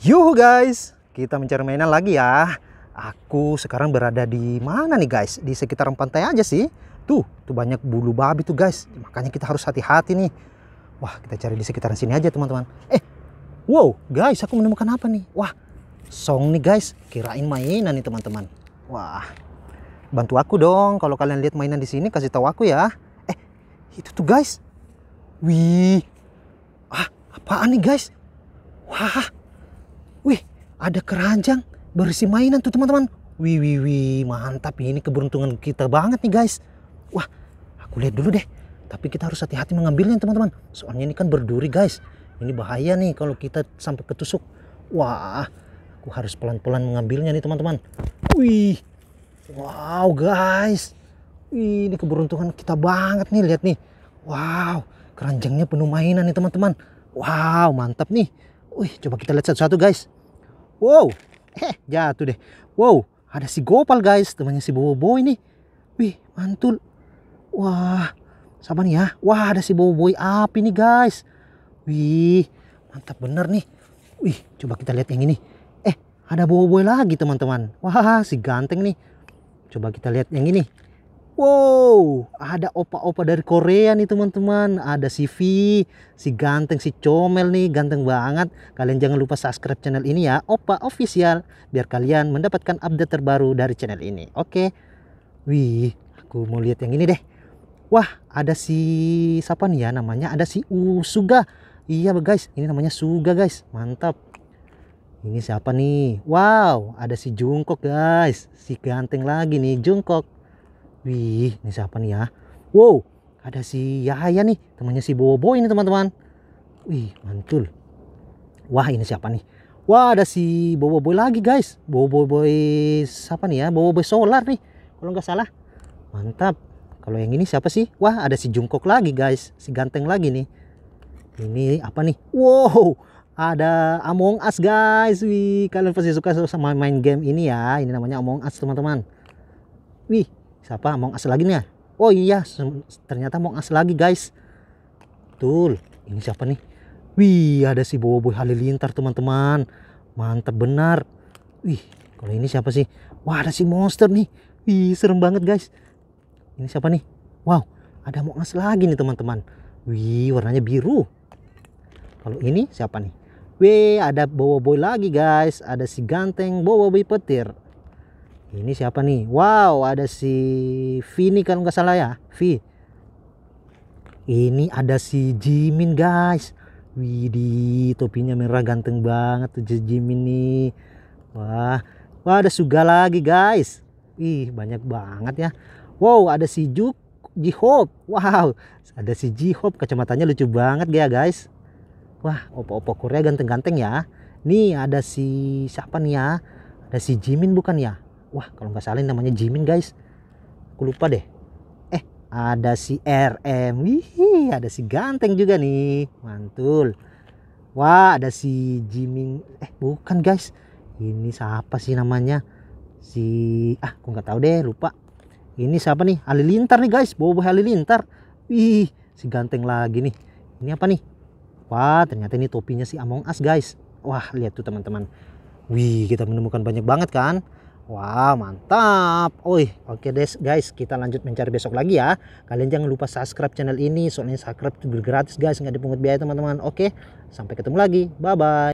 Yuhu guys, kita mencari mainan lagi ya. Aku sekarang berada di mana nih guys? Di sekitaran pantai aja sih. Tuh, tuh banyak bulu babi tuh guys. Makanya kita harus hati-hati nih. Wah, kita cari di sekitaran sini aja teman-teman. Eh, wow guys, aku menemukan apa nih? Wah, song nih guys. Kirain mainan nih teman-teman. Wah, bantu aku dong. Kalau kalian lihat mainan di sini, kasih tahu aku ya. Eh, itu tuh guys. Wih, ah, apaan nih guys? Wah, ada keranjang berisi mainan tuh teman-teman. Wih, wih, wih, mantap ini keberuntungan kita banget nih guys. Wah, aku lihat dulu deh. Tapi kita harus hati-hati mengambilnya teman-teman. Soalnya ini kan berduri guys. Ini bahaya nih kalau kita sampai ketusuk. Wah, aku harus pelan-pelan mengambilnya nih teman-teman. Wih, wow guys. ini keberuntungan kita banget nih lihat nih. Wow, keranjangnya penuh mainan nih teman-teman. Wow, mantap nih. Wih, coba kita lihat satu-satu guys. Wow, eh jatuh deh. Wow, ada si Gopal guys, temannya si Bobo ini. Wih, mantul. Wah, sabar nih ya. Wah, ada si boy api nih guys. Wih, mantap bener nih. Wih, coba kita lihat yang ini. Eh, ada boy lagi teman-teman. Wah, si ganteng nih. Coba kita lihat yang ini. Wow, ada opa-opa dari Korea nih teman-teman. Ada si V, si ganteng, si comel nih, ganteng banget. Kalian jangan lupa subscribe channel ini ya, Opa Official, biar kalian mendapatkan update terbaru dari channel ini. Oke. Wih, aku mau lihat yang ini deh. Wah, ada si siapa nih ya namanya? Ada si Usuga. Iya, guys, ini namanya Suga, guys. Mantap. Ini siapa nih? Wow, ada si Jungkok, guys. Si ganteng lagi nih, Jungkok. Wih, ini siapa nih ya? Wow, ada si Yahya nih, temannya si Bobo ini teman-teman. Wih, mantul. Wah, ini siapa nih? Wah, ada si Bobo Boy lagi guys. Bobo Boy siapa nih ya? Bobo Boy Solar nih, kalau nggak salah. Mantap. Kalau yang ini siapa sih? Wah, ada si Jungkok lagi guys, si ganteng lagi nih. Ini apa nih? Wow, ada Among Us guys. Wih, kalian pasti suka sama main game ini ya. Ini namanya Among Us teman-teman. Wih, siapa mau as lagi nih ya oh iya ternyata mau as lagi guys betul ini siapa nih wih ada si Boboiboy Halilintar teman-teman mantap benar wih kalau ini siapa sih wah ada si monster nih wih serem banget guys ini siapa nih wow ada mau as lagi nih teman-teman wih warnanya biru kalau ini siapa nih Wih, ada Boboiboy lagi guys. Ada si ganteng Boboiboy petir ini siapa nih wow ada si Vini kalau nggak salah ya V ini ada si Jimin guys Widih topinya merah ganteng banget tuh Jimin nih wah wah ada Suga lagi guys ih banyak banget ya wow ada si Juk J-Hope wow ada si J-Hope kacamatanya lucu banget ya guys wah opo-opo Korea ganteng-ganteng ya nih ada si siapa nih ya ada si Jimin bukan ya wah kalau nggak salah namanya Jimin guys aku lupa deh eh ada si RM wih ada si ganteng juga nih mantul wah ada si Jimin eh bukan guys ini siapa sih namanya si ah aku nggak tahu deh lupa ini siapa nih halilintar nih guys bobo halilintar wih si ganteng lagi nih ini apa nih wah ternyata ini topinya si Among Us guys wah lihat tuh teman-teman wih kita menemukan banyak banget kan wow, mantap. Oi, oke okay des guys, kita lanjut mencari besok lagi ya. Kalian jangan lupa subscribe channel ini, soalnya subscribe itu gratis guys, nggak dipungut biaya teman-teman. Oke, okay, sampai ketemu lagi. Bye bye.